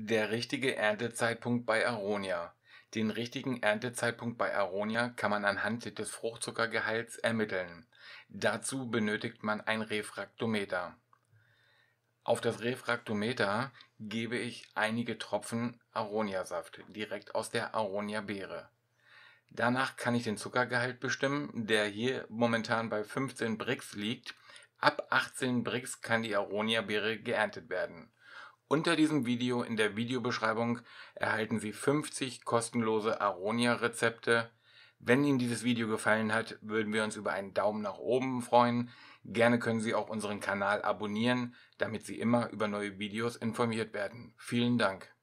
Der richtige Erntezeitpunkt bei Aronia. Den richtigen Erntezeitpunkt bei Aronia kann man anhand des Fruchtzuckergehalts ermitteln. Dazu benötigt man ein Refraktometer. Auf das Refraktometer gebe ich einige Tropfen Aroniasaft direkt aus der Aronia-Beere. Danach kann ich den Zuckergehalt bestimmen, der hier momentan bei 15 Bricks liegt. Ab 18 Bricks kann die Aronia-Beere geerntet werden. Unter diesem Video in der Videobeschreibung erhalten Sie 50 kostenlose Aronia-Rezepte. Wenn Ihnen dieses Video gefallen hat, würden wir uns über einen Daumen nach oben freuen. Gerne können Sie auch unseren Kanal abonnieren, damit Sie immer über neue Videos informiert werden. Vielen Dank.